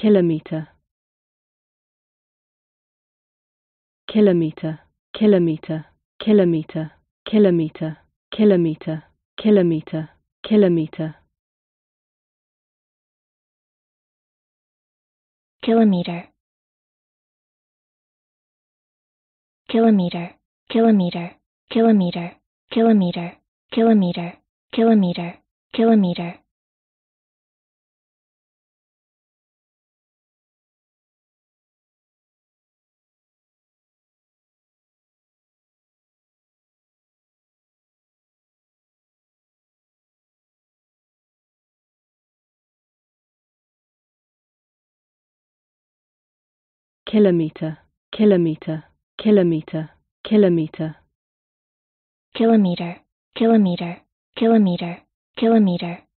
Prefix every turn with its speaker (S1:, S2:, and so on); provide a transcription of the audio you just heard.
S1: kilometer
S2: kilometer kilometer kilometer kilometer kilometer kilometer kilometer
S1: kilometer kilometer kilometer kilometer kilometer kilometer kilometer kilometer
S2: kilometer, kilometer, kilometer, kilometer. Kilometer, kilometer, kilometer, kilometer.